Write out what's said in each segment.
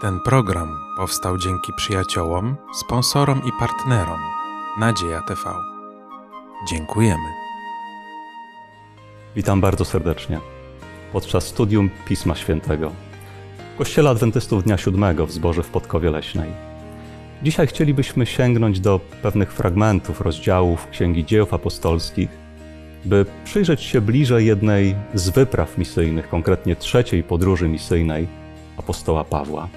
Ten program powstał dzięki przyjaciołom, sponsorom i partnerom Nadzieja TV. Dziękujemy. Witam bardzo serdecznie. Podczas studium Pisma Świętego w Kościele Adwentystów Dnia Siódmego w Zborze w Podkowie Leśnej. Dzisiaj chcielibyśmy sięgnąć do pewnych fragmentów rozdziałów Księgi Dziejów Apostolskich, by przyjrzeć się bliżej jednej z wypraw misyjnych, konkretnie trzeciej podróży misyjnej apostoła Pawła.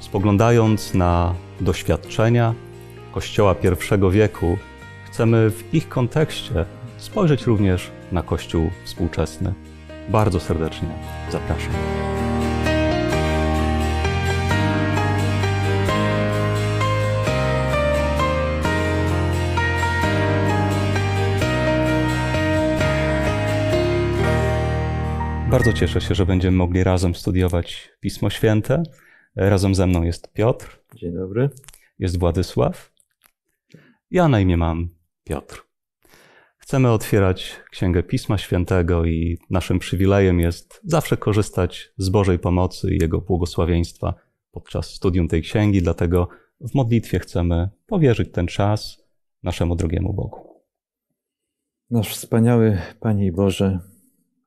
Spoglądając na doświadczenia Kościoła pierwszego wieku, chcemy w ich kontekście spojrzeć również na Kościół współczesny. Bardzo serdecznie zapraszam. Bardzo cieszę się, że będziemy mogli razem studiować Pismo Święte. Razem ze mną jest Piotr. Dzień dobry. Jest Władysław. Ja na imię mam Piotr. Chcemy otwierać Księgę Pisma Świętego i naszym przywilejem jest zawsze korzystać z Bożej pomocy i Jego błogosławieństwa podczas studium tej księgi, dlatego w modlitwie chcemy powierzyć ten czas naszemu drogiemu Bogu. Nasz wspaniały Panie Boże,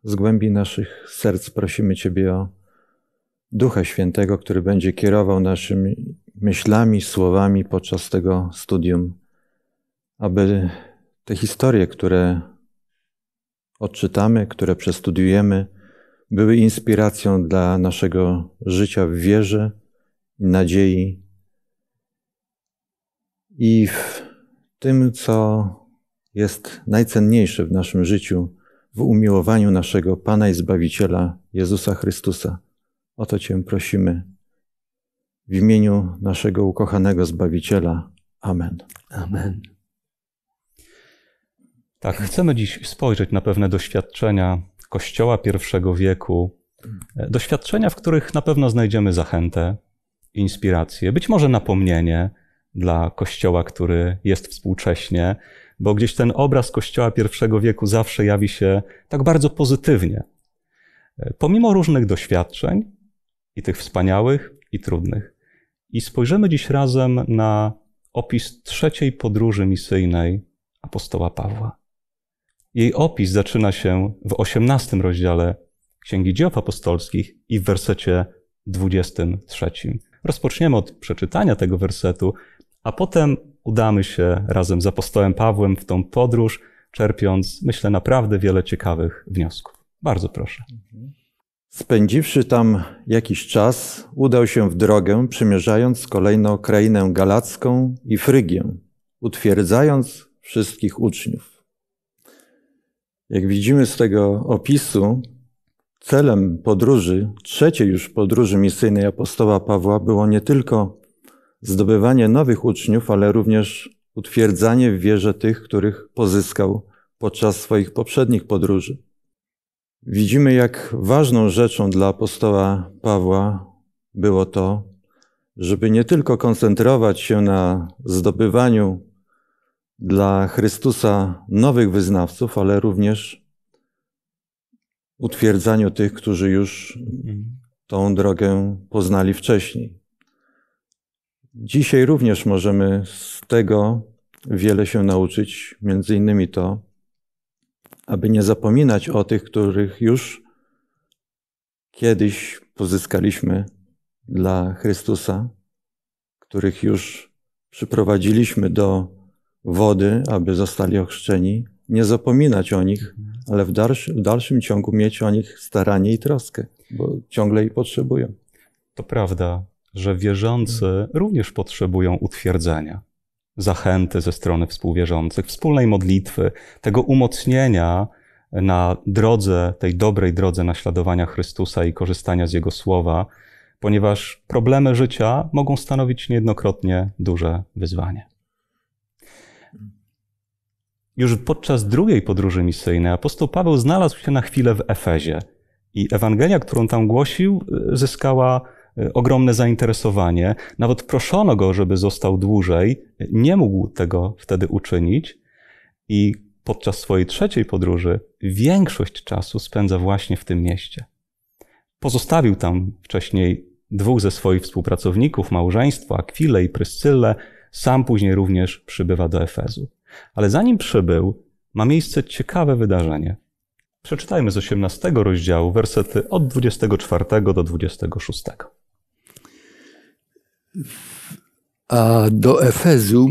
z głębi naszych serc prosimy Ciebie o Ducha Świętego, który będzie kierował naszymi myślami, słowami podczas tego studium, aby te historie, które odczytamy, które przestudiujemy, były inspiracją dla naszego życia w wierze i nadziei i w tym, co jest najcenniejsze w naszym życiu, w umiłowaniu naszego Pana i Zbawiciela Jezusa Chrystusa o to Cię prosimy. W imieniu naszego ukochanego Zbawiciela. Amen. Amen. Tak, chcemy dziś spojrzeć na pewne doświadczenia Kościoła pierwszego wieku, doświadczenia, w których na pewno znajdziemy zachętę, inspirację, być może napomnienie dla Kościoła, który jest współcześnie, bo gdzieś ten obraz Kościoła pierwszego wieku zawsze jawi się tak bardzo pozytywnie. Pomimo różnych doświadczeń, i tych wspaniałych, i trudnych. I spojrzymy dziś razem na opis trzeciej podróży misyjnej apostoła Pawła. Jej opis zaczyna się w 18 rozdziale Księgi Dziejów Apostolskich i w wersecie 23. Rozpoczniemy od przeczytania tego wersetu, a potem udamy się razem z apostołem Pawłem w tą podróż, czerpiąc, myślę, naprawdę wiele ciekawych wniosków. Bardzo proszę. Mhm. Spędziwszy tam jakiś czas, udał się w drogę, przymierzając kolejno krainę galacką i Frygię, utwierdzając wszystkich uczniów. Jak widzimy z tego opisu, celem podróży, trzeciej już podróży misyjnej apostoła Pawła było nie tylko zdobywanie nowych uczniów, ale również utwierdzanie w wierze tych, których pozyskał podczas swoich poprzednich podróży. Widzimy, jak ważną rzeczą dla apostoła Pawła było to, żeby nie tylko koncentrować się na zdobywaniu dla Chrystusa nowych wyznawców, ale również utwierdzaniu tych, którzy już tą drogę poznali wcześniej. Dzisiaj również możemy z tego wiele się nauczyć, między innymi to, aby nie zapominać o tych, których już kiedyś pozyskaliśmy dla Chrystusa, których już przyprowadziliśmy do wody, aby zostali ochrzczeni, nie zapominać o nich, ale w, dalszy, w dalszym ciągu mieć o nich staranie i troskę, bo ciągle jej potrzebują. To prawda, że wierzący również potrzebują utwierdzenia zachęty ze strony współwierzących, wspólnej modlitwy, tego umocnienia na drodze, tej dobrej drodze naśladowania Chrystusa i korzystania z Jego słowa, ponieważ problemy życia mogą stanowić niejednokrotnie duże wyzwanie. Już podczas drugiej podróży misyjnej apostoł Paweł znalazł się na chwilę w Efezie i Ewangelia, którą tam głosił, zyskała E, ogromne zainteresowanie. Nawet proszono go, żeby został dłużej. Nie mógł tego wtedy uczynić. I podczas swojej trzeciej podróży większość czasu spędza właśnie w tym mieście. Pozostawił tam wcześniej dwóch ze swoich współpracowników, małżeństwo, Akwilę i Pryscylę. Sam później również przybywa do Efezu. Ale zanim przybył, ma miejsce ciekawe wydarzenie. Przeczytajmy z 18 rozdziału, wersety od 24 do 26. A do Efezu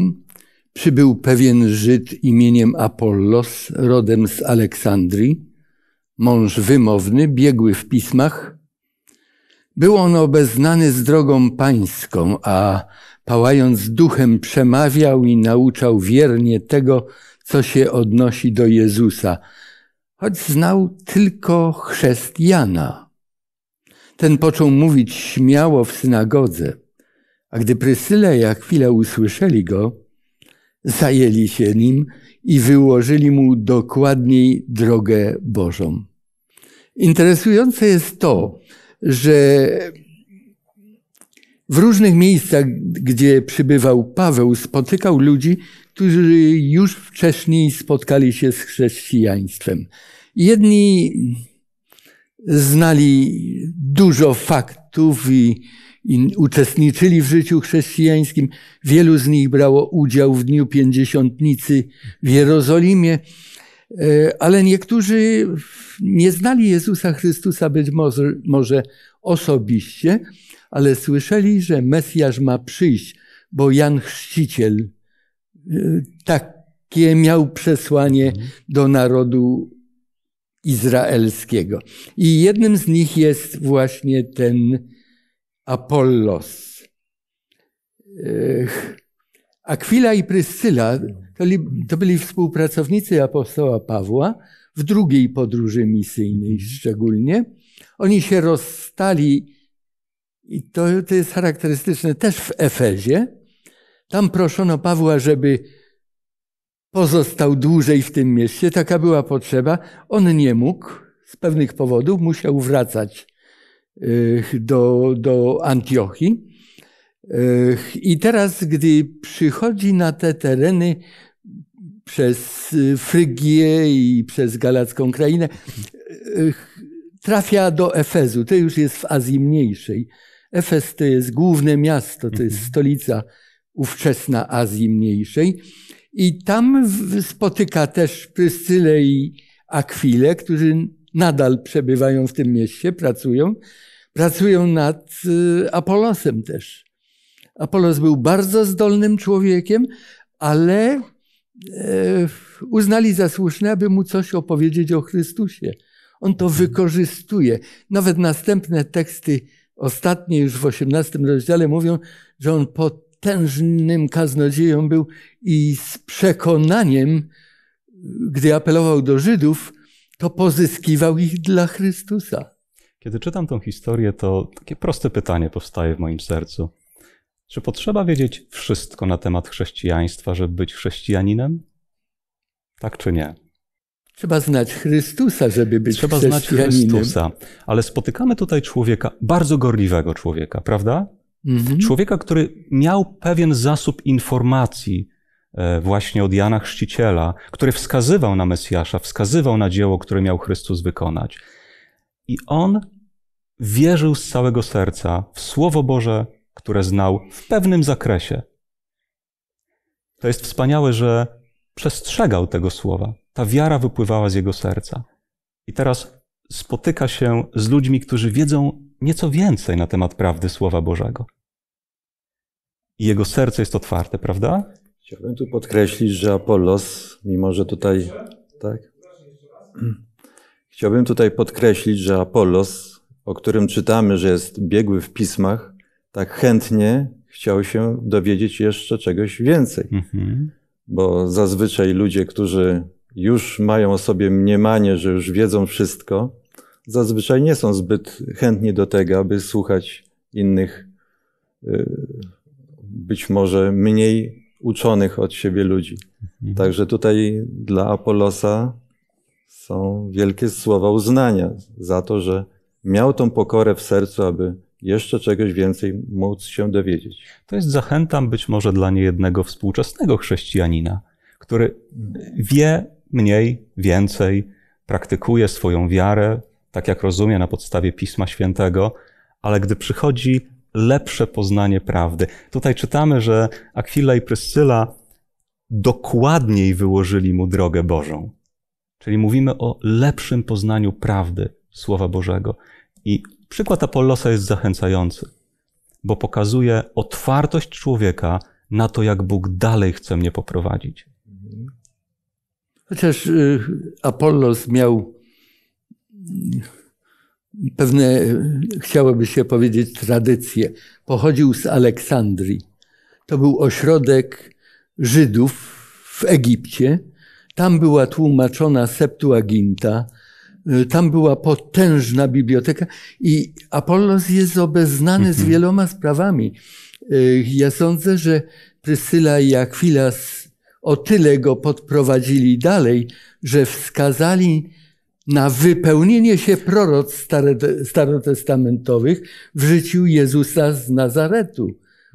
przybył pewien Żyd imieniem Apollos, rodem z Aleksandrii, mąż wymowny, biegły w pismach. Był on obeznany z drogą pańską, a pałając duchem przemawiał i nauczał wiernie tego, co się odnosi do Jezusa, choć znał tylko chrzest Jana. Ten począł mówić śmiało w synagodze. A gdy Prysyla jak Akwila usłyszeli go, zajęli się nim i wyłożyli mu dokładniej drogę Bożą. Interesujące jest to, że w różnych miejscach, gdzie przybywał Paweł, spotykał ludzi, którzy już wcześniej spotkali się z chrześcijaństwem. Jedni znali dużo faktów i i uczestniczyli w życiu chrześcijańskim. Wielu z nich brało udział w Dniu Pięćdziesiątnicy w Jerozolimie, e, ale niektórzy nie znali Jezusa Chrystusa być może, może osobiście, ale słyszeli, że Mesjasz ma przyjść, bo Jan Chrzciciel e, takie miał przesłanie mhm. do narodu izraelskiego. I jednym z nich jest właśnie ten Apollos. Akwila i Pryscyla to, byli współpracownicy apostoła Pawła w drugiej podróży misyjnej mhm. szczególnie. Oni się rozstali i to, to jest charakterystyczne też w Efezie. Tam proszono Pawła, żeby pozostał dłużej w tym mieście. Taka była potrzeba. On nie mógł z pewnych powodów, musiał wracać Y, do, do Antiochii. Y, I teraz, gdy przychodzi na te tereny przez Frygię i przez Galacką krainę, y, trafia do Efezu. To już jest w Azji Mniejszej. Efes to jest główne miasto, to jest mhm. stolica ówczesna Azji Mniejszej. I tam spotyka też Pryscylę i Akwile, którzy nadal przebywają w tym mieście, pracują pracują nad y, Apolosem też. Apolos był bardzo zdolnym człowiekiem, ale e, uznali za słuszne, aby mu coś opowiedzieć o Chrystusie. On to wykorzystuje. Nawet następne teksty, ostatnie już w XVIII rozdziale, mówią, że on potężnym kaznodzieją był i z przekonaniem, gdy apelował do Żydów, to pozyskiwał ich dla Chrystusa. Kiedy czytam tą historię, to takie proste pytanie powstaje w moim sercu. Czy potrzeba wiedzieć wszystko na temat chrześcijaństwa, żeby być chrześcijaninem? Tak czy nie? Trzeba znać Chrystusa, żeby być Trzeba chrześcijaninem. Trzeba znać Chrystusa, ale spotykamy tutaj człowieka, bardzo gorliwego człowieka, prawda? Mhm. Człowieka, który miał pewien zasób informacji e, właśnie od Jana Chrzciciela, który wskazywał na Mesjasza, wskazywał na dzieło, które miał Chrystus wykonać. I on wierzył z całego serca w Słowo Boże, które znał w pewnym zakresie. To jest wspaniałe, że przestrzegał tego słowa. Ta wiara wypływała z jego serca. I teraz spotyka się z ludźmi, którzy wiedzą nieco więcej na temat prawdy Słowa Bożego. I jego serce jest otwarte, prawda? Chciałbym tu podkreślić, że Apollos, mimo że tutaj. Tak. Chciałbym tutaj podkreślić, że Apollos, o którym czytamy, że jest biegły w pismach, tak chętnie chciał się dowiedzieć jeszcze czegoś więcej. Mhm. Bo zazwyczaj ludzie, którzy już mają o sobie mniemanie, że już wiedzą wszystko, zazwyczaj nie są zbyt chętni do tego, aby słuchać innych, y, być może mniej uczonych od siebie ludzi. Mhm. Także tutaj dla Apolosa są wielkie słowa uznania za to, że miał tą pokorę w sercu, aby jeszcze czegoś więcej móc się dowiedzieć. To jest zachęta być może dla niejednego współczesnego chrześcijanina, który wie mniej, więcej, praktykuje swoją wiarę, tak jak rozumie na podstawie Pisma Świętego, ale gdy przychodzi lepsze poznanie prawdy. Tutaj czytamy, że Akwila i Pryscyla dokładniej wyłożyli mu drogę Bożą. Czyli mówimy o lepszym poznaniu prawdy Słowa Bożego. I przykład Apollosa jest zachęcający, bo pokazuje otwartość człowieka na to, jak Bóg dalej chce mnie poprowadzić. Chociaż y, Apollos miał y, pewne, y, chciałoby się powiedzieć, tradycje. Pochodził z Aleksandrii. To był ośrodek Żydów w Egipcie, tam była tłumaczona Septuaginta, y, tam była potężna biblioteka i Apollos jest obeznany z mhm. wieloma sprawami. Y, ja sądzę, że Prysyla i Akwilas o tyle go podprowadzili dalej, że wskazali na wypełnienie się proroc starotestamentowych w życiu Jezusa z Nazaretu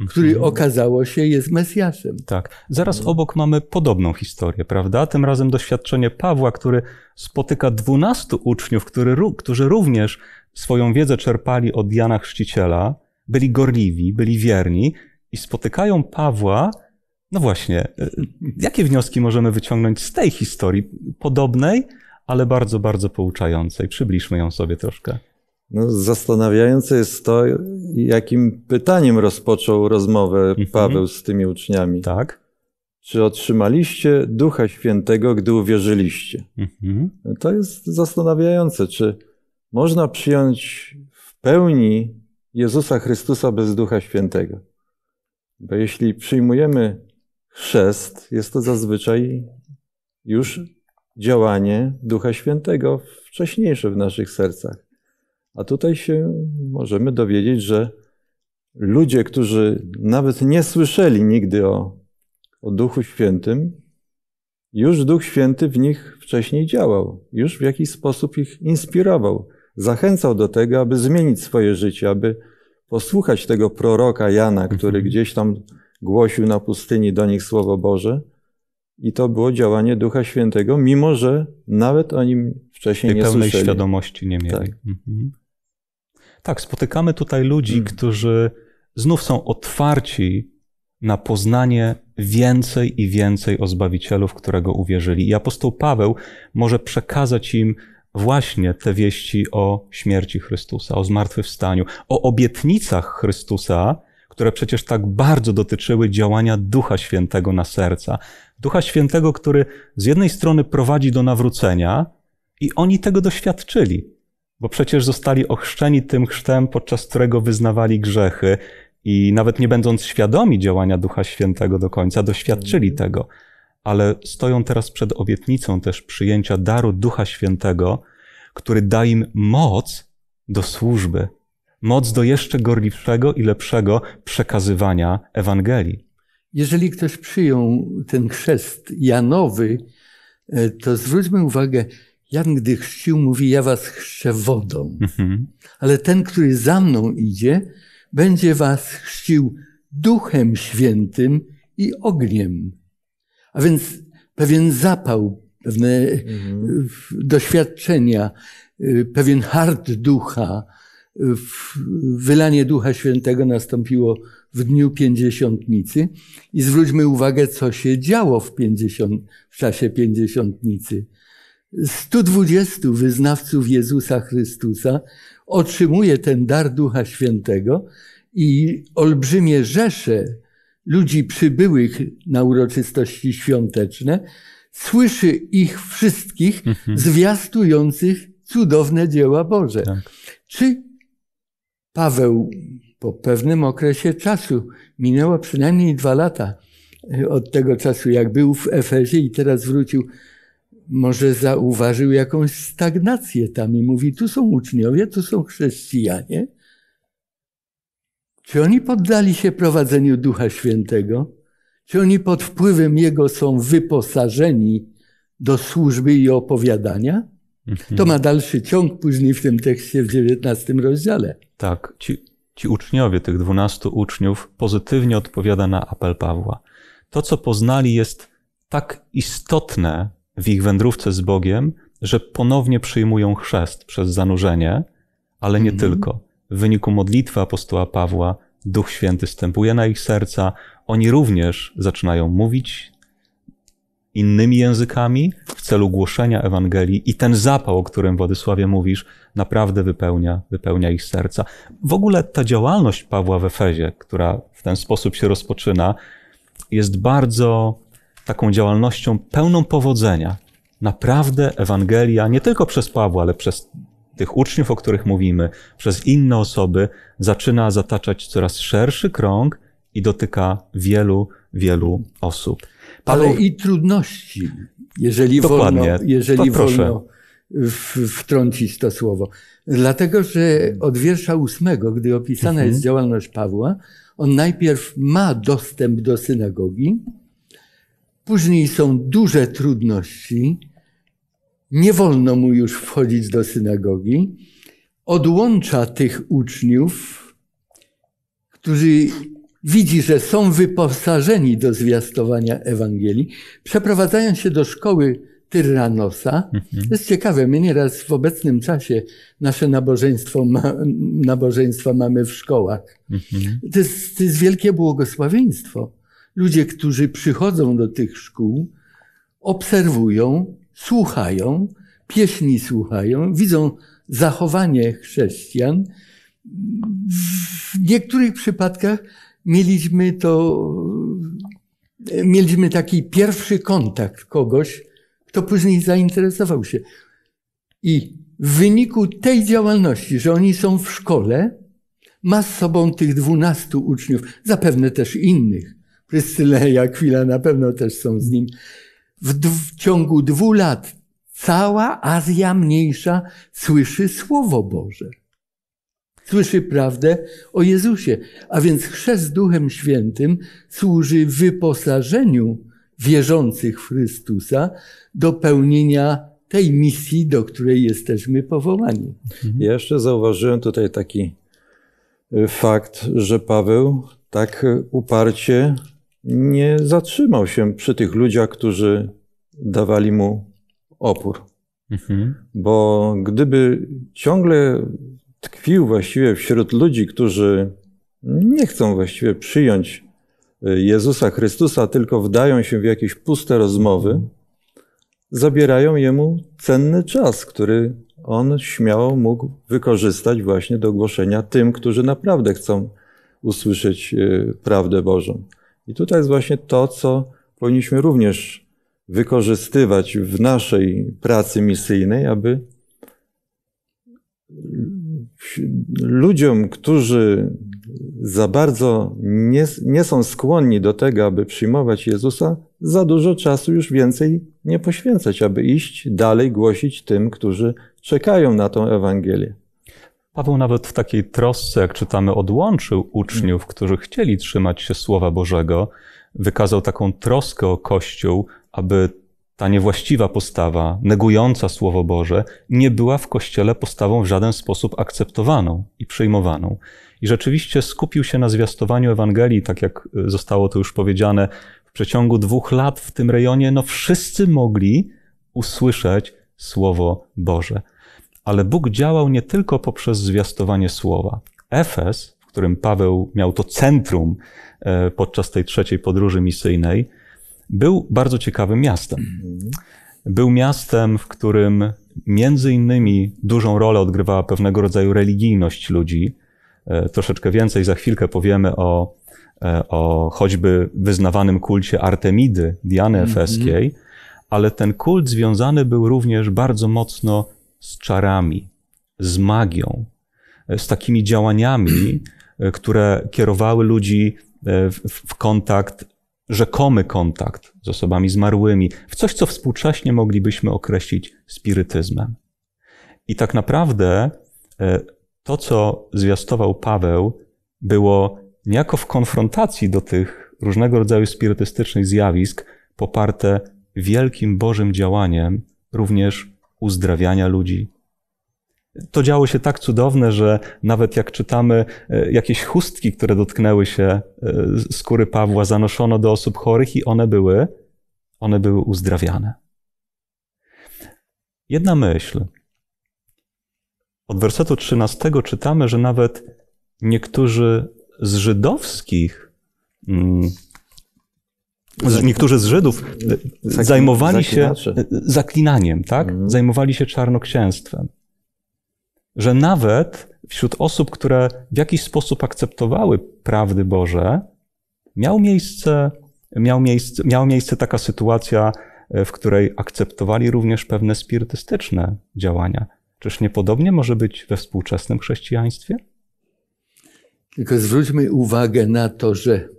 który mhm. okazało się jest Mesjaszem. Tak. Zaraz obok mamy podobną historię, prawda? Tym razem doświadczenie Pawła, który spotyka dwunastu uczniów, który, którzy również swoją wiedzę czerpali od Jana Chrzciciela, byli gorliwi, byli wierni i spotykają Pawła. No właśnie, e, jakie wnioski możemy wyciągnąć z tej historii podobnej, ale bardzo, bardzo pouczającej? Przybliżmy ją sobie troszkę. No, zastanawiające jest to, jakim pytaniem rozpoczął rozmowę mhm. Paweł z tymi uczniami. Tak. Czy otrzymaliście Ducha Świętego, gdy uwierzyliście? Mhm. To jest zastanawiające, czy można przyjąć w pełni Jezusa Chrystusa bez Ducha Świętego. Bo jeśli przyjmujemy chrzest, jest to zazwyczaj już działanie Ducha Świętego wcześniejsze w naszych sercach. A tutaj się możemy dowiedzieć, że ludzie, którzy nawet nie słyszeli nigdy o, o Duchu Świętym, już Duch Święty w nich wcześniej działał, już w jakiś sposób ich inspirował, zachęcał do tego, aby zmienić swoje życie, aby posłuchać tego proroka Jana, który mhm. gdzieś tam głosił na pustyni do nich Słowo Boże. I to było działanie Ducha Świętego, mimo że nawet o nim wcześniej Tej nie pełnej słyszeli. świadomości nie mieli. Tak. Mhm. Tak, spotykamy tutaj ludzi, hmm. którzy znów są otwarci na poznanie więcej i więcej o Zbawicielu, w którego uwierzyli. I apostoł Paweł może przekazać im właśnie te wieści o śmierci Chrystusa, o zmartwychwstaniu, o obietnicach Chrystusa, które przecież tak bardzo dotyczyły działania Ducha Świętego na serca. Ducha Świętego, który z jednej strony prowadzi do nawrócenia, i oni tego doświadczyli bo przecież zostali ochrzczeni tym chrztem, podczas którego wyznawali grzechy i nawet nie będąc świadomi działania Ducha Świętego do końca, doświadczyli mhm. tego. Ale stoją teraz przed obietnicą też przyjęcia daru Ducha Świętego, który da im moc do służby, moc do jeszcze gorliwszego i lepszego przekazywania Ewangelii. Jeżeli ktoś przyjął ten chrzest Janowy, e, to zwróćmy uwagę, Jan, gdy chrzcił, mówi: Ja was chrzczę wodą. Mhm. Ale ten, który za mną idzie, będzie was chrzcił duchem świętym i ogniem. A więc pewien zapał, pewne mhm. doświadczenia, y, pewien hart ducha, y, wylanie ducha świętego nastąpiło w dniu pięćdziesiątnicy. I zwróćmy uwagę, co się działo w, 50, w czasie pięćdziesiątnicy 120 wyznawców Jezusa Chrystusa otrzymuje ten dar Ducha Świętego i olbrzymie rzesze ludzi przybyłych na uroczystości świąteczne słyszy ich wszystkich mhm. zwiastujących cudowne dzieła Boże. Tak. Czy Paweł po pewnym okresie czasu, minęło przynajmniej dwa lata y, od tego czasu, jak był w Efezie i teraz wrócił może zauważył jakąś stagnację tam i mówi: Tu są uczniowie, tu są chrześcijanie. Czy oni poddali się prowadzeniu Ducha Świętego? Czy oni pod wpływem Jego są wyposażeni do służby i opowiadania? To mhm. ma dalszy ciąg później w tym tekście w XIX rozdziale. Tak, ci, ci uczniowie, tych dwunastu uczniów, pozytywnie odpowiada na apel Pawła. To, co poznali, jest tak istotne w ich wędrówce z Bogiem, że ponownie przyjmują chrzest przez zanurzenie, ale nie mhm. tylko. W wyniku modlitwy apostoła Pawła Duch Święty wstępuje na ich serca, oni również zaczynają mówić innymi językami w celu głoszenia Ewangelii i ten zapał, o którym Władysławie mówisz, naprawdę wypełnia, wypełnia ich serca. W ogóle ta działalność Pawła w Efezie, która w ten sposób się rozpoczyna, jest bardzo taką działalnością pełną powodzenia. Naprawdę Ewangelia, nie tylko przez Pawła, ale przez tych uczniów, o których mówimy, przez inne osoby, zaczyna zataczać coraz szerszy krąg i dotyka wielu, wielu osób. Paweł... Ale i trudności, jeżeli Dokładnie. wolno, jeżeli wolno w, wtrącić to słowo. Dlatego, że od wiersza ósmego, gdy opisana mhm. jest działalność Pawła, on najpierw ma dostęp do synagogi, Później są duże trudności. Nie wolno mu już wchodzić do synagogi. Odłącza tych uczniów, którzy widzi, że są wyposażeni do zwiastowania Ewangelii, przeprowadzają się do szkoły Tyranosa. To mhm. Jest ciekawe, my nieraz w obecnym czasie nasze nabożeństwo ma, nabożeństwa mamy w szkołach. Mhm. To, jest, to jest wielkie błogosławieństwo ludzie, którzy przychodzą do tych szkół, obserwują, słuchają, pieśni słuchają, widzą zachowanie chrześcijan. W niektórych przypadkach mieliśmy to, mieliśmy taki pierwszy kontakt kogoś, kto później zainteresował się. I w wyniku tej działalności, że oni są w szkole, ma z sobą tych dwunastu uczniów, zapewne też innych, Pryscyle i na pewno też są z nim. W, w ciągu dwóch lat cała Azja Mniejsza słyszy Słowo Boże. Słyszy prawdę o Jezusie. A więc chrzest Duchem Świętym służy wyposażeniu wierzących w Chrystusa do pełnienia tej misji, do której jesteśmy powołani. Mhm. Ja jeszcze zauważyłem tutaj taki y, fakt, że Paweł tak y, uparcie nie zatrzymał się przy tych ludziach, którzy dawali mu opór. Mhm. Bo gdyby ciągle tkwił właściwie wśród ludzi, którzy nie chcą właściwie przyjąć y, Jezusa Chrystusa, tylko wdają się w jakieś puste rozmowy, zabierają jemu cenny czas, który on śmiało mógł wykorzystać właśnie do głoszenia tym, którzy naprawdę chcą usłyszeć y, prawdę Bożą. I tutaj jest właśnie to, co powinniśmy również wykorzystywać w naszej pracy misyjnej, aby ludziom, którzy za bardzo nie, nie, są skłonni do tego, aby przyjmować Jezusa, za dużo czasu już więcej nie poświęcać, aby iść dalej głosić tym, którzy czekają na tą Ewangelię. Paweł nawet w takiej trosce, jak czytamy, odłączył uczniów, którzy chcieli trzymać się Słowa Bożego, wykazał taką troskę o Kościół, aby ta niewłaściwa postawa, negująca Słowo Boże, nie była w Kościele postawą w żaden sposób akceptowaną i przyjmowaną. I rzeczywiście skupił się na zwiastowaniu Ewangelii, tak jak y, zostało to już powiedziane, w przeciągu dwóch lat w tym rejonie, no wszyscy mogli usłyszeć Słowo Boże ale Bóg działał nie tylko poprzez zwiastowanie słowa. Efes, w którym Paweł miał to centrum e, podczas tej trzeciej podróży misyjnej, był bardzo ciekawym miastem. Był miastem, w którym między innymi dużą rolę odgrywała pewnego rodzaju religijność ludzi. E, troszeczkę więcej za chwilkę powiemy o, e, o choćby wyznawanym kulcie Artemidy, Diany mhm. Efeskiej, mm -hmm. ale ten kult związany był również bardzo mocno z czarami, z magią, z takimi działaniami, e, które kierowały ludzi e, w, kontakt, rzekomy kontakt z osobami zmarłymi, w coś, co współcześnie moglibyśmy określić spirytyzmem. I tak naprawdę e, to, co zwiastował Paweł, było niejako w konfrontacji do tych różnego rodzaju spirytystycznych zjawisk, poparte wielkim Bożym działaniem, również uzdrawiania ludzi. To działo się tak cudowne, że nawet jak czytamy e, jakieś chustki, które dotknęły się e, skóry Pawła, zanoszono do osób chorych i one były, one były uzdrawiane. Jedna myśl. Od wersetu 13 czytamy, że nawet niektórzy z żydowskich mm, niektórzy z Żydów e, zajmowali się zaklinaniem, tak? Mhm. Zajmowali się czarnoksięstwem. Że nawet wśród osób, które w jakiś sposób akceptowały prawdy Boże, miał miejsce, miał miejsce, miała miejsce taka sytuacja, e, w której akceptowali również pewne spirytystyczne działania. Czyż niepodobnie może być we współczesnym chrześcijaństwie? Tylko zwróćmy uwagę na to, że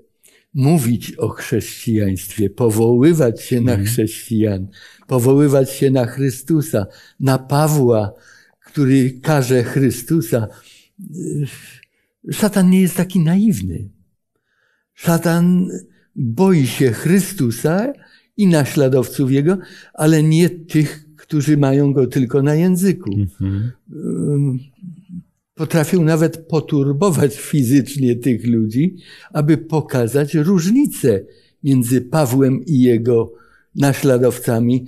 mówić o chrześcijaństwie, powoływać się na mhm. chrześcijan, powoływać się na Chrystusa, na Pawła, który każe Chrystusa. Szatan nie jest taki naiwny. Szatan boi się Chrystusa i naśladowców jego, ale nie tych, którzy mają go tylko na języku. Mhm potrafił nawet poturbować fizycznie tych ludzi, aby pokazać różnicę między Pawłem i jego naśladowcami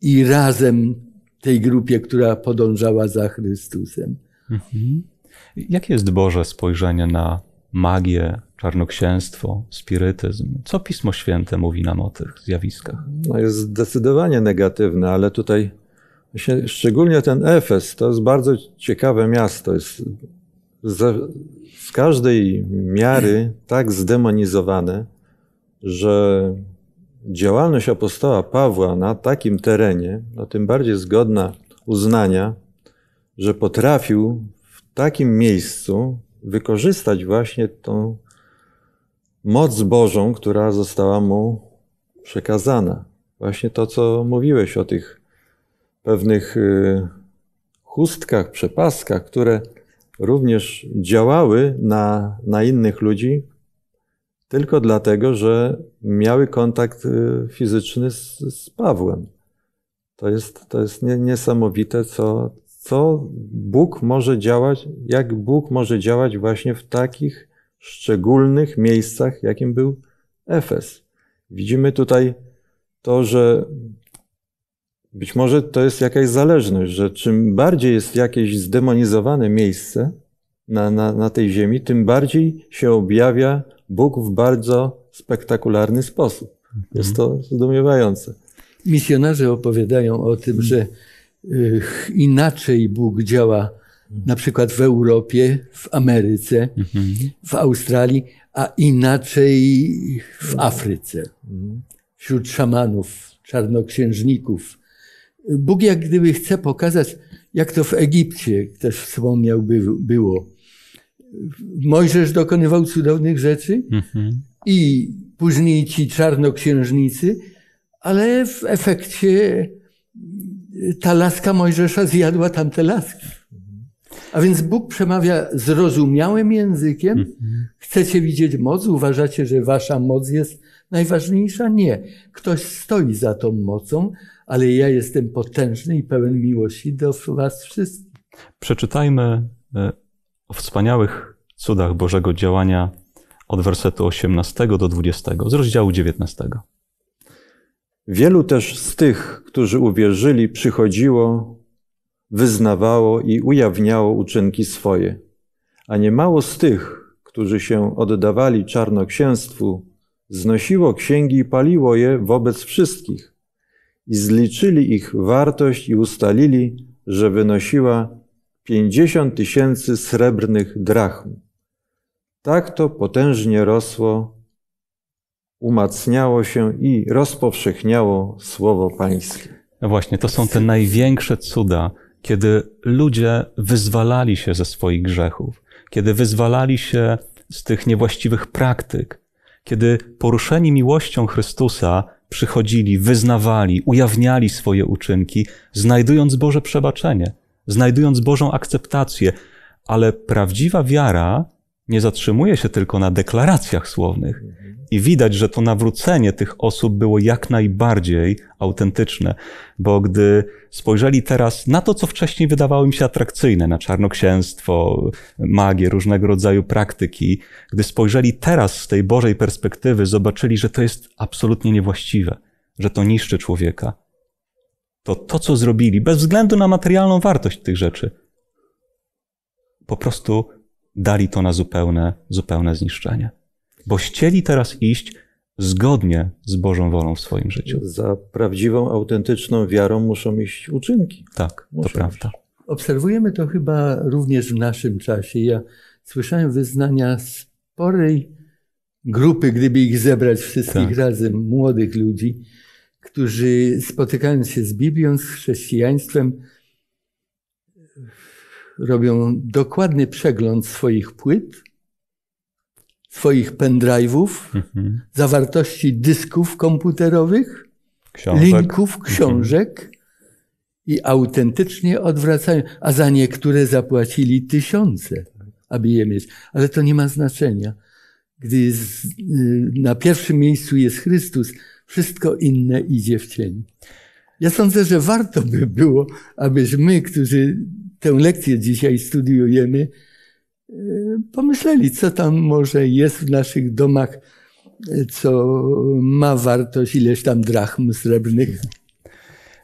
i razem tej grupie, która podążała za Chrystusem. Mhm. Jakie jest Boże spojrzenie na magię, czarnoksięstwo, spirytyzm? Co Pismo Święte mówi nam o tych zjawiskach? No jest zdecydowanie negatywne, ale tutaj szczególnie ten Efes, to jest bardzo ciekawe miasto. Jest ze, z każdej miary tak zdemonizowane, że działalność apostoła Pawła na takim terenie, no tym bardziej zgodna uznania, że potrafił w takim miejscu wykorzystać właśnie tą moc Bożą, która została mu przekazana. Właśnie to, co mówiłeś o tych pewnych y, chustkach, przepaskach, które również działały na, na innych ludzi, tylko dlatego, że miały kontakt y, fizyczny z, z Pawłem. To jest, to jest nie, niesamowite, co, co Bóg może działać, jak Bóg może działać właśnie w takich szczególnych miejscach, jakim był Efes. Widzimy tutaj to, że być może to jest jakaś zależność, że czym bardziej jest jakieś zdemonizowane miejsce na, na, na tej ziemi, tym bardziej się objawia Bóg w bardzo spektakularny sposób. Jest to mhm. zdumiewające. Misjonarze opowiadają o tym, że mhm. y, inaczej Bóg działa mhm. na przykład w Europie, w Ameryce, w Australii, a inaczej w Afryce. Wśród szamanów, czarnoksiężników, Bóg jak gdyby chce pokazać, jak to w Egipcie też wspomniał by, było. Mojżesz dokonywał cudownych rzeczy mhm. i później ci czarnoksiężnicy, ale w efekcie ta laska Mojżesza zjadła tamte laski. A więc Bóg przemawia zrozumiałym językiem. Mhm. Chcecie widzieć moc? Uważacie, że wasza moc jest najważniejsza? Nie. Ktoś stoi za tą mocą, ale ja jestem potężny i pełen miłości do Was wszystkich. Przeczytajmy e, o wspaniałych cudach Bożego działania od wersetu 18 do 20 z rozdziału 19. Wielu też z tych, którzy uwierzyli, przychodziło, wyznawało i ujawniało uczynki swoje, a niemało z tych, którzy się oddawali czarnoksięstwu, znosiło księgi i paliło je wobec wszystkich i zliczyli ich wartość i ustalili, że wynosiła pięćdziesiąt tysięcy srebrnych drachm. Tak to potężnie rosło, umacniało się i rozpowszechniało słowo Pańskie. No właśnie, to są te największe cuda, kiedy ludzie wyzwalali się ze swoich grzechów, kiedy wyzwalali się z tych niewłaściwych praktyk, kiedy poruszeni miłością Chrystusa przychodzili, wyznawali, ujawniali swoje uczynki, znajdując Boże przebaczenie, znajdując Bożą akceptację. Ale prawdziwa wiara nie zatrzymuje się tylko na deklaracjach słownych, i widać, że to nawrócenie tych osób było jak najbardziej autentyczne, bo gdy spojrzeli teraz na to, co wcześniej wydawało im się atrakcyjne, na czarnoksięstwo, magię, różnego rodzaju praktyki, gdy spojrzeli teraz z tej Bożej perspektywy, zobaczyli, że to jest absolutnie niewłaściwe, że to niszczy człowieka. To to, co zrobili, bez względu na materialną wartość tych rzeczy, po prostu dali to na zupełne, zupełne zniszczenie bo chcieli teraz iść zgodnie z Bożą wolą w swoim życiu. Za prawdziwą, autentyczną wiarą muszą iść uczynki. Tak, muszą to prawda. Obserwujemy to chyba również w naszym czasie. Ja słyszałem wyznania sporej grupy, gdyby ich zebrać wszystkich tak. razem, młodych ludzi, którzy spotykając się z Biblią, z chrześcijaństwem, robią dokładny przegląd swoich płyt, swoich pendrive'ów, mhm. zawartości dysków komputerowych, książek. linków, mhm. książek mhm. i autentycznie odwracają. A za niektóre zapłacili tysiące, aby je mieć. Ale to nie ma znaczenia. Gdy jest, y, na pierwszym miejscu jest Chrystus, wszystko inne idzie w cień. Ja sądzę, że warto by było, abyśmy, którzy tę lekcję dzisiaj studiujemy, Y, pomyśleli, co tam może jest w naszych domach, y, co ma wartość ileś tam drachm srebrnych.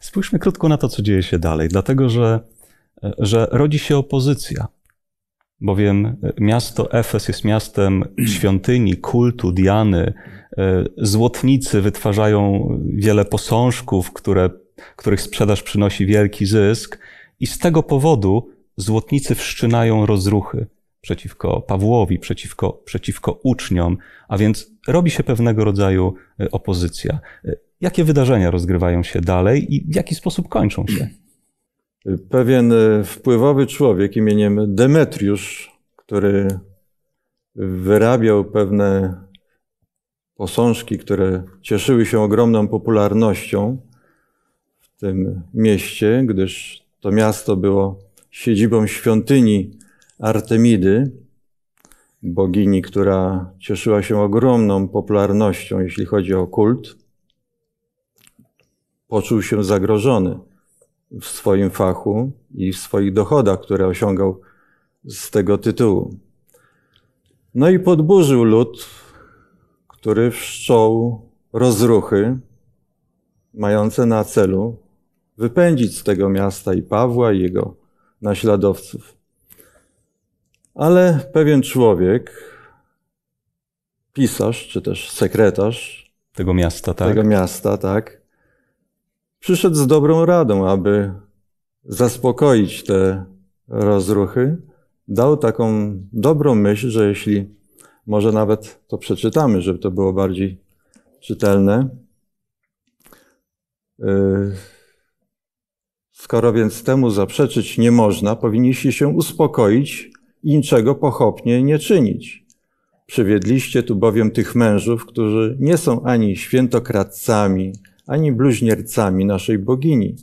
Spójrzmy krótko na to, co dzieje się dalej, dlatego że, y, że rodzi się opozycja, bowiem miasto Efes jest miastem świątyni, kultu, Diany. Złotnicy wytwarzają wiele posążków, które, których sprzedaż przynosi wielki zysk, i z tego powodu złotnicy wszczynają rozruchy przeciwko Pawłowi, przeciwko, przeciwko uczniom, a więc robi się pewnego rodzaju e, opozycja. E, jakie wydarzenia rozgrywają się dalej i w jaki sposób kończą się? Pewien e, wpływowy człowiek imieniem Demetriusz, który wyrabiał pewne posążki, które cieszyły się ogromną popularnością w tym mieście, gdyż to miasto było siedzibą świątyni Artemidy, bogini, która cieszyła się ogromną popularnością, jeśli chodzi o kult, poczuł się zagrożony w swoim fachu i w swoich dochodach, które osiągał z tego tytułu. No i podburzył lud, który wszczął rozruchy mające na celu wypędzić z tego miasta i Pawła, i jego naśladowców. Ale pewien człowiek, pisarz czy też sekretarz tego miasta, tak. Tego miasta, tak. Przyszedł z dobrą radą, aby zaspokoić te rozruchy. Dał taką dobrą myśl, że jeśli może nawet to przeczytamy, żeby to było bardziej czytelne. Yy, skoro więc temu zaprzeczyć nie można, powinniście się uspokoić i niczego pochopnie nie czynić. Przywiedliście tu bowiem tych mężów, którzy nie są ani świętokradcami, ani bluźniercami naszej bogini.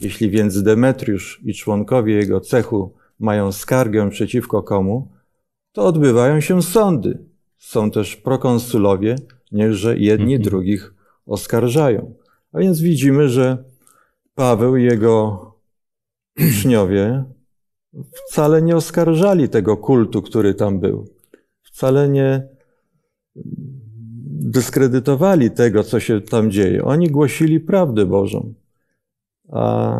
Jeśli więc Demetriusz i członkowie jego cechu mają skargę przeciwko komu, to odbywają się sądy. Są też prokonsulowie, niechże jedni mhm. drugich oskarżają. A więc widzimy, że Paweł i jego uczniowie wcale nie oskarżali tego kultu, który tam był. Wcale nie dyskredytowali tego, co się tam dzieje. Oni głosili prawdę Bożą, a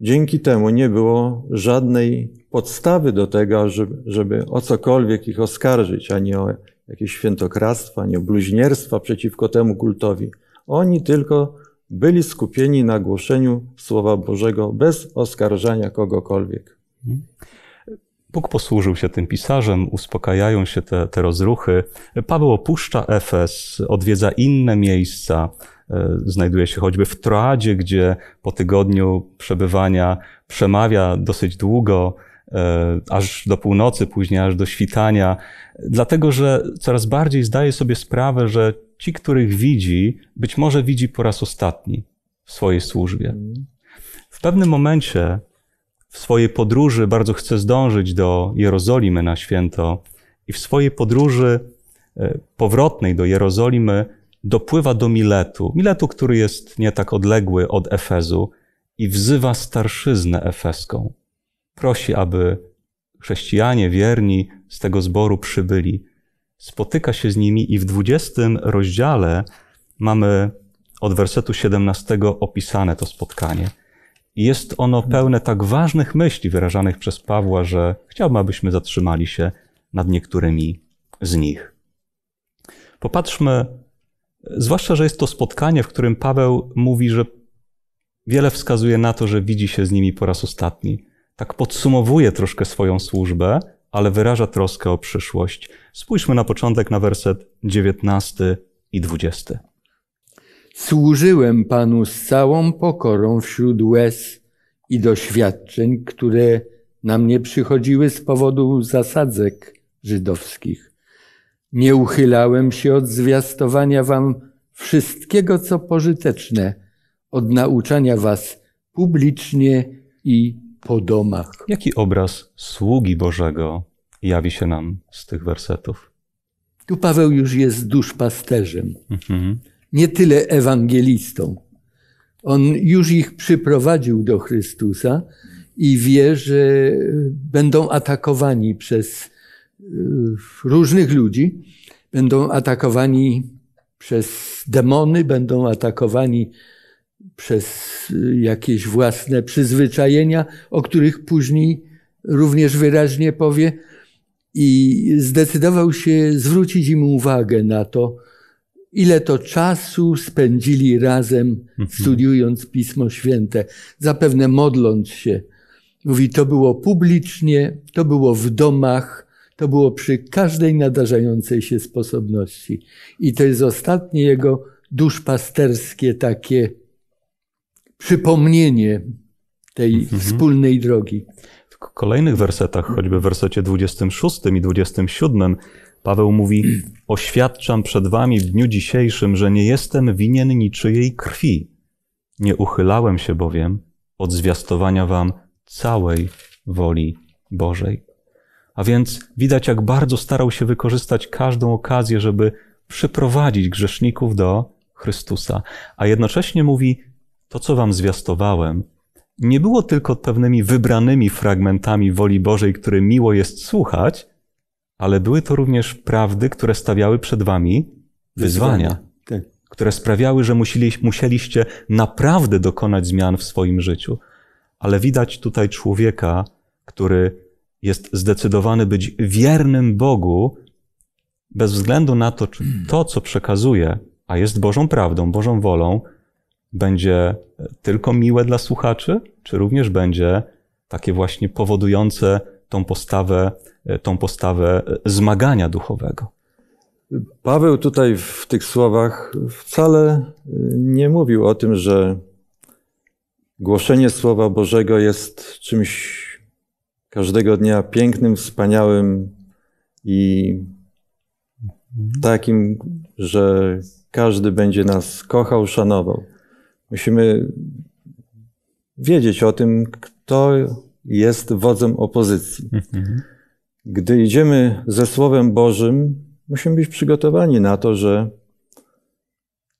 dzięki temu nie było żadnej podstawy do tego, żeby, żeby o cokolwiek ich oskarżyć, ani o jakieś świętokradztwa, ani o bluźnierstwa przeciwko temu kultowi. Oni tylko byli skupieni na głoszeniu Słowa Bożego bez oskarżania kogokolwiek. Bóg posłużył się tym pisarzem, uspokajają się te, te rozruchy. Paweł opuszcza Efes, odwiedza inne miejsca. E, znajduje się choćby w Troadzie, gdzie po tygodniu przebywania przemawia dosyć długo E, aż do północy, później aż do świtania, dlatego że coraz bardziej zdaje sobie sprawę, że ci, których widzi, być może widzi po raz ostatni w swojej służbie. W pewnym momencie w swojej podróży bardzo chce zdążyć do Jerozolimy na święto i w swojej podróży e, powrotnej do Jerozolimy dopływa do Miletu. Miletu, który jest nie tak odległy od Efezu i wzywa starszyznę efeską. Prosi, aby chrześcijanie wierni z tego zboru przybyli. Spotyka się z nimi i w 20 rozdziale mamy od wersetu 17 opisane to spotkanie. Jest ono pełne tak ważnych myśli wyrażanych przez Pawła, że chciałbym, abyśmy zatrzymali się nad niektórymi z nich. Popatrzmy, zwłaszcza, że jest to spotkanie, w którym Paweł mówi, że wiele wskazuje na to, że widzi się z nimi po raz ostatni tak podsumowuje troszkę swoją służbę, ale wyraża troskę o przyszłość. Spójrzmy na początek na werset 19 i 20. Służyłem Panu z całą pokorą wśród łez i doświadczeń, które na mnie przychodziły z powodu zasadzek żydowskich. Nie uchylałem się od zwiastowania Wam wszystkiego, co pożyteczne, od nauczania Was publicznie i po domach. Jaki obraz sługi Bożego jawi się nam z tych wersetów? Tu Paweł już jest duszpasterzem, mhm. nie tyle ewangelistą. On już ich przyprowadził do Chrystusa i wie, że będą atakowani przez y, różnych ludzi, będą atakowani przez demony, będą atakowani przez y, jakieś własne przyzwyczajenia, o których później również wyraźnie powie, i zdecydował się zwrócić im uwagę na to, ile to czasu spędzili razem mhm. studiując Pismo Święte, zapewne modląc się. Mówi, to było publicznie, to było w domach, to było przy każdej nadarzającej się sposobności. I to jest ostatnie jego duszpasterskie takie przypomnienie tej mhm. wspólnej drogi. W kolejnych wersetach, choćby w wersecie 26 i 27, Paweł mówi: Oświadczam przed Wami w dniu dzisiejszym, że nie jestem winien niczyjej krwi. Nie uchylałem się bowiem od zwiastowania Wam całej woli Bożej. A więc widać, jak bardzo starał się wykorzystać każdą okazję, żeby przyprowadzić grzeszników do Chrystusa. A jednocześnie mówi: to, co wam zwiastowałem, nie było tylko pewnymi wybranymi fragmentami woli Bożej, które miło jest słuchać, ale były to również prawdy, które stawiały przed wami wyzwania, tak. które sprawiały, że musieli, musieliście naprawdę dokonać zmian w swoim życiu. Ale widać tutaj człowieka, który jest zdecydowany być wiernym Bogu, bez względu na to, czy to, co przekazuje, a jest Bożą prawdą, Bożą wolą, będzie tylko miłe dla słuchaczy, czy również będzie takie właśnie powodujące tą postawę, e, tą postawę e, zmagania duchowego. Paweł tutaj w tych słowach wcale e, nie mówił o tym, że głoszenie Słowa Bożego jest czymś każdego dnia pięknym, wspaniałym i takim, że każdy będzie nas kochał, szanował. Musimy wiedzieć o tym, kto jest wodzem opozycji. Gdy idziemy ze Słowem Bożym, musimy być przygotowani na to, że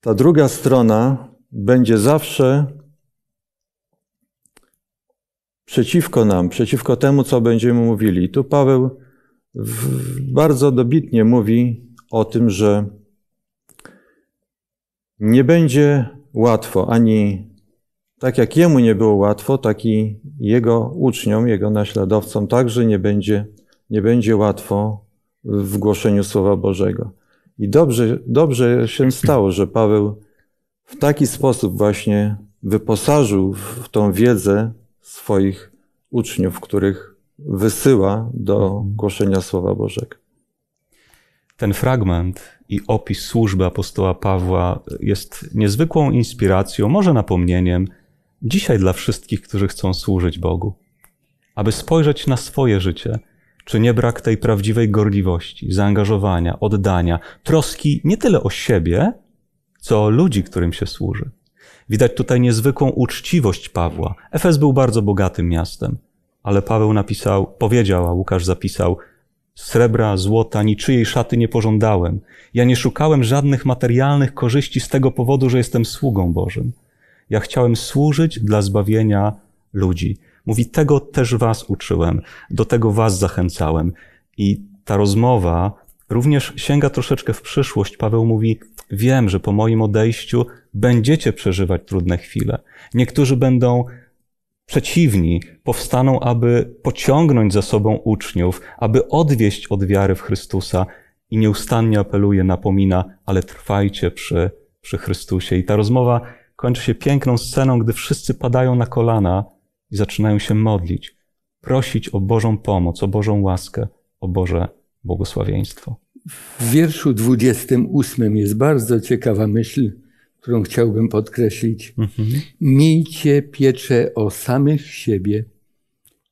ta druga strona będzie zawsze przeciwko nam, przeciwko temu, co będziemy mówili. tu Paweł bardzo dobitnie mówi o tym, że nie będzie łatwo, ani tak jak jemu nie było łatwo, tak i jego uczniom, jego naśladowcom także nie będzie, nie będzie łatwo w głoszeniu Słowa Bożego. I dobrze, dobrze się stało, że Paweł w taki sposób właśnie wyposażył w tą wiedzę swoich uczniów, których wysyła do głoszenia Słowa Bożego ten fragment i opis służby apostoła Pawła jest niezwykłą inspiracją, może napomnieniem, dzisiaj dla wszystkich, którzy chcą służyć Bogu, aby spojrzeć na swoje życie, czy nie brak tej prawdziwej gorliwości, zaangażowania, oddania, troski nie tyle o siebie, co o ludzi, którym się służy. Widać tutaj niezwykłą uczciwość Pawła. Efes był bardzo bogatym miastem, ale Paweł napisał, powiedział, a Łukasz zapisał, Srebra, złota, niczyjej szaty nie pożądałem. Ja nie szukałem żadnych materialnych korzyści z tego powodu, że jestem sługą Bożym. Ja chciałem służyć dla zbawienia ludzi. Mówi, tego też was uczyłem, do tego was zachęcałem. I ta rozmowa również sięga troszeczkę w przyszłość. Paweł mówi, wiem, że po moim odejściu będziecie przeżywać trudne chwile. Niektórzy będą przeciwni powstaną, aby pociągnąć za sobą uczniów, aby odwieść od wiary w Chrystusa i nieustannie apeluje, napomina, ale trwajcie przy, przy Chrystusie. I ta rozmowa kończy się piękną sceną, gdy wszyscy padają na kolana i zaczynają się modlić, prosić o Bożą pomoc, o Bożą łaskę, o Boże błogosławieństwo. W wierszu 28 jest bardzo ciekawa myśl, którą chciałbym podkreślić. Mhm. Miejcie pieczę o samych siebie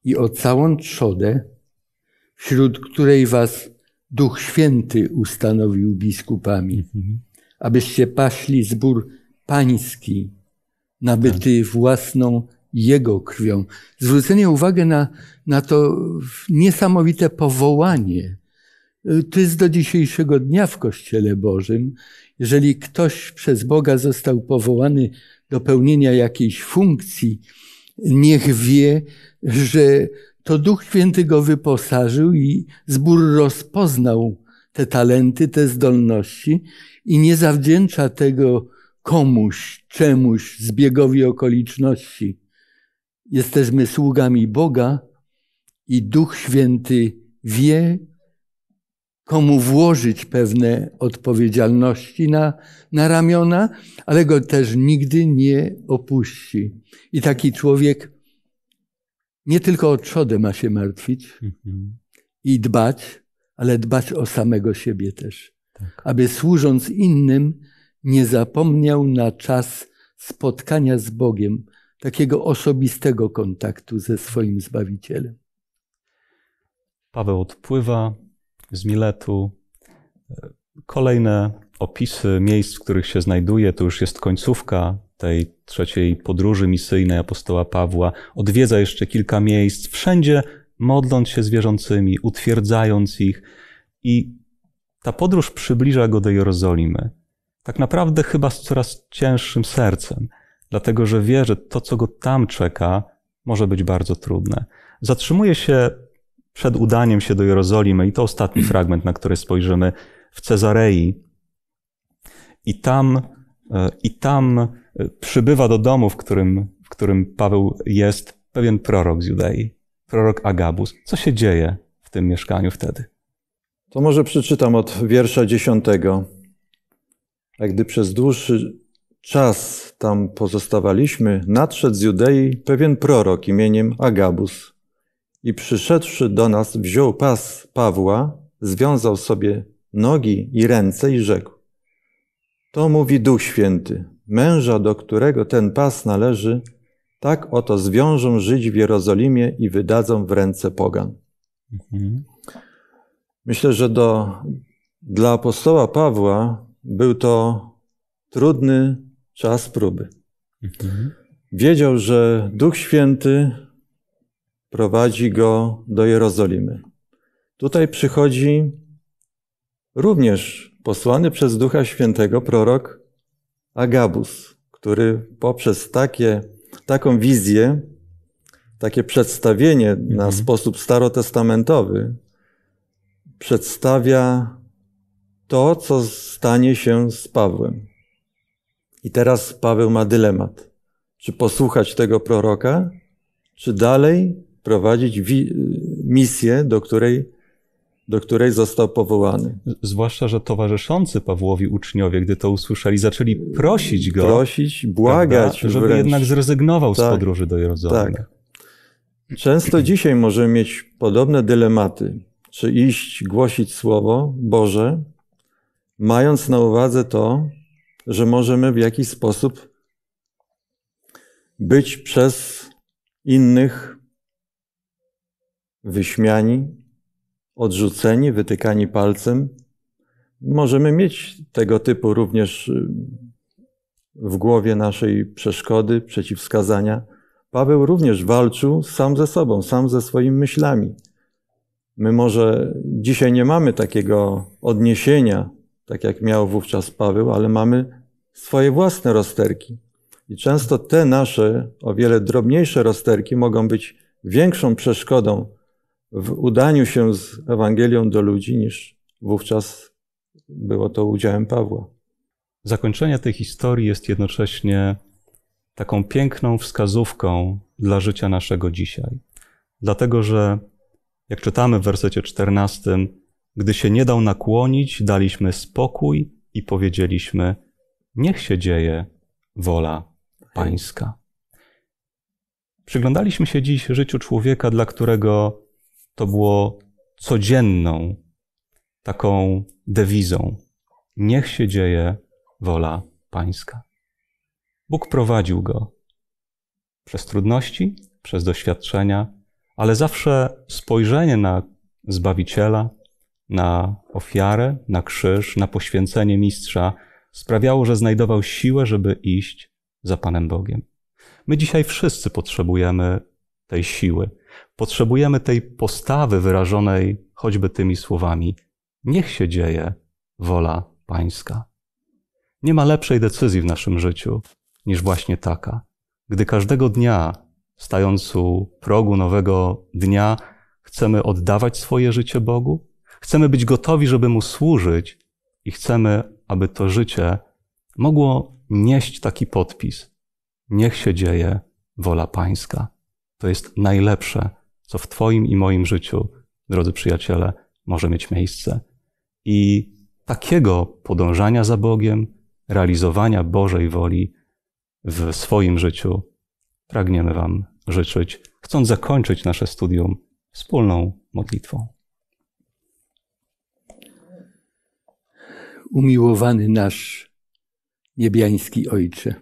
i o całą trzodę, wśród której was Duch Święty ustanowił biskupami, mhm. abyście paśli zbór pański, nabyty tak. własną Jego krwią. Zwrócenie uwagi na, na to niesamowite powołanie. To jest do dzisiejszego dnia w Kościele Bożym jeżeli ktoś przez Boga został powołany do pełnienia jakiejś funkcji, niech wie, że to Duch Święty go wyposażył i zbór rozpoznał te talenty, te zdolności i nie zawdzięcza tego komuś, czemuś, zbiegowi okoliczności. Jesteśmy sługami Boga i Duch Święty wie, komu włożyć pewne odpowiedzialności na, na ramiona, ale go też nigdy nie opuści. I taki człowiek nie tylko o trzodę ma się martwić mhm. i dbać, ale dbać o samego siebie też. Tak. Aby służąc innym, nie zapomniał na czas spotkania z Bogiem, takiego osobistego kontaktu ze swoim Zbawicielem. Paweł odpływa, z Miletu. E, kolejne opisy miejsc, w których się znajduje, to już jest końcówka tej trzeciej podróży misyjnej apostoła Pawła. Odwiedza jeszcze kilka miejsc, wszędzie modląc się z wierzącymi, utwierdzając ich. I ta podróż przybliża go do Jerozolimy. Tak naprawdę chyba z coraz cięższym sercem, dlatego że wie, że to, co go tam czeka, może być bardzo trudne. Zatrzymuje się przed udaniem się do Jerozolimy, i to ostatni fragment, na który spojrzymy, w Cezarei. I tam, e, i tam e, przybywa do domu, w którym, w którym Paweł jest, pewien prorok z Judei, prorok Agabus. Co się dzieje w tym mieszkaniu wtedy? To może przeczytam od wiersza dziesiątego. A gdy przez dłuższy czas tam pozostawaliśmy, nadszedł z Judei pewien prorok imieniem Agabus i przyszedłszy do nas, wziął pas Pawła, związał sobie nogi i ręce i rzekł: To mówi Duch Święty, męża, do którego ten pas należy, tak oto zwiążą Żydzi w Jerozolimie i wydadzą w ręce Pogan. Mhm. Myślę, że do, dla apostoła Pawła był to trudny czas próby. Mhm. Wiedział, że Duch Święty prowadzi go do Jerozolimy. Tutaj przychodzi również posłany przez Ducha Świętego prorok Agabus, który poprzez takie, taką wizję, takie przedstawienie mhm. na sposób starotestamentowy przedstawia to, co stanie się z Pawłem. I teraz Paweł ma dylemat. Czy posłuchać tego proroka, czy dalej prowadzić misję, do której, do której został powołany. Zwłaszcza, że towarzyszący Pawłowi uczniowie, gdy to usłyszeli, zaczęli prosić go. Prosić, błagać. Prawda, żeby wręcz. jednak zrezygnował tak, z podróży do Jerozolimy. Tak. Często dzisiaj możemy mieć podobne dylematy. Czy iść, głosić Słowo Boże, mając na uwadze to, że możemy w jakiś sposób być przez innych wyśmiani, odrzuceni, wytykani palcem. Możemy mieć tego typu również y, w głowie naszej przeszkody, przeciwwskazania. Paweł również walczył sam ze sobą, sam ze swoimi myślami. My może dzisiaj nie mamy takiego odniesienia, tak jak miał wówczas Paweł, ale mamy swoje własne rozterki. I często te nasze, o wiele drobniejsze rozterki mogą być większą przeszkodą w udaniu się z Ewangelią do ludzi, niż wówczas było to udziałem Pawła. Zakończenie tej historii jest jednocześnie taką piękną wskazówką dla życia naszego dzisiaj. Dlatego, że jak czytamy w wersecie 14, gdy się nie dał nakłonić, daliśmy spokój i powiedzieliśmy: Niech się dzieje wola Pańska. Przyglądaliśmy się dziś życiu człowieka, dla którego to było codzienną taką dewizą. Niech się dzieje wola Pańska. Bóg prowadził go przez trudności, przez doświadczenia, ale zawsze spojrzenie na Zbawiciela, na ofiarę, na krzyż, na poświęcenie mistrza sprawiało, że znajdował siłę, żeby iść za Panem Bogiem. My dzisiaj wszyscy potrzebujemy tej siły. Potrzebujemy tej postawy wyrażonej choćby tymi słowami: Niech się dzieje wola Pańska. Nie ma lepszej decyzji w naszym życiu niż właśnie taka. Gdy każdego dnia, stając u progu nowego dnia, chcemy oddawać swoje życie Bogu, chcemy być gotowi, żeby mu służyć i chcemy, aby to życie mogło nieść taki podpis: Niech się dzieje wola Pańska. To jest najlepsze, co w Twoim i moim życiu, drodzy przyjaciele, może mieć miejsce. I takiego podążania za Bogiem, realizowania Bożej woli w swoim życiu pragniemy Wam życzyć, chcąc zakończyć nasze studium wspólną modlitwą. Umiłowany nasz niebiański Ojcze,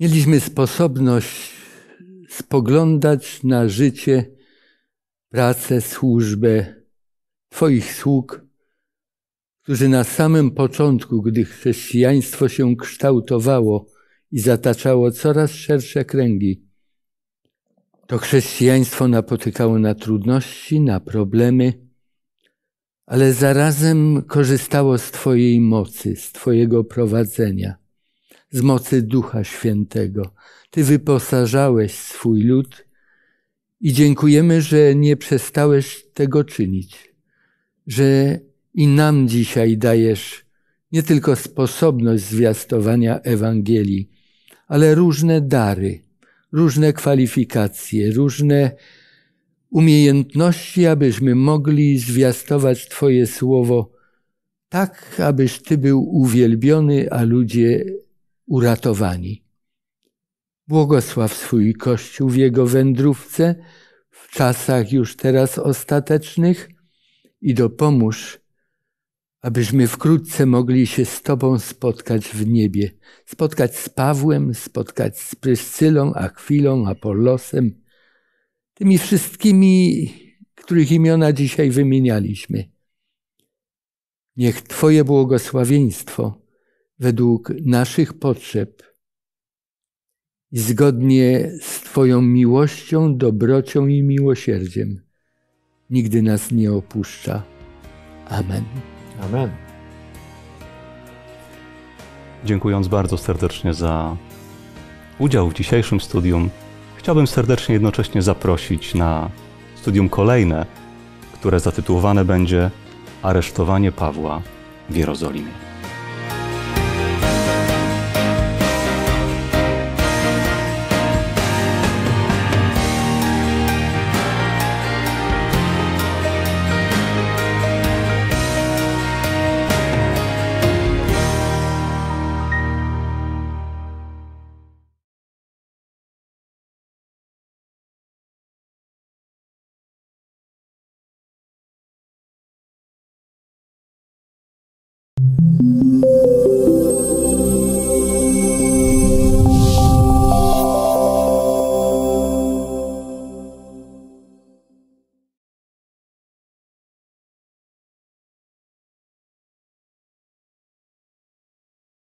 mieliśmy sposobność spoglądać na życie, pracę, służbę Twoich sług, którzy na samym początku, gdy chrześcijaństwo się kształtowało i zataczało coraz szersze kręgi, to chrześcijaństwo napotykało na trudności, na problemy, ale zarazem korzystało z Twojej mocy, z Twojego prowadzenia z mocy Ducha Świętego. Ty wyposażałeś swój lud i dziękujemy, że nie przestałeś tego czynić, że i nam dzisiaj dajesz nie tylko sposobność zwiastowania Ewangelii, ale różne dary, różne kwalifikacje, różne umiejętności, abyśmy mogli zwiastować Twoje słowo tak, abyś Ty był uwielbiony, a ludzie uratowani. Błogosław swój Kościół w jego wędrówce, w czasach już teraz ostatecznych i dopomóż, abyśmy wkrótce mogli się z Tobą spotkać w niebie, spotkać z Pawłem, spotkać z Pryscylą, Akwilą, Apollosem, tymi wszystkimi, których imiona dzisiaj wymienialiśmy. Niech Twoje błogosławieństwo według naszych potrzeb i zgodnie z Twoją miłością, dobrocią i miłosierdziem. Nigdy nas nie opuszcza. Amen. Amen. Dziękując bardzo serdecznie za udział w dzisiejszym studium, chciałbym serdecznie jednocześnie zaprosić na studium kolejne, które zatytułowane będzie Aresztowanie Pawła w Jerozolimie.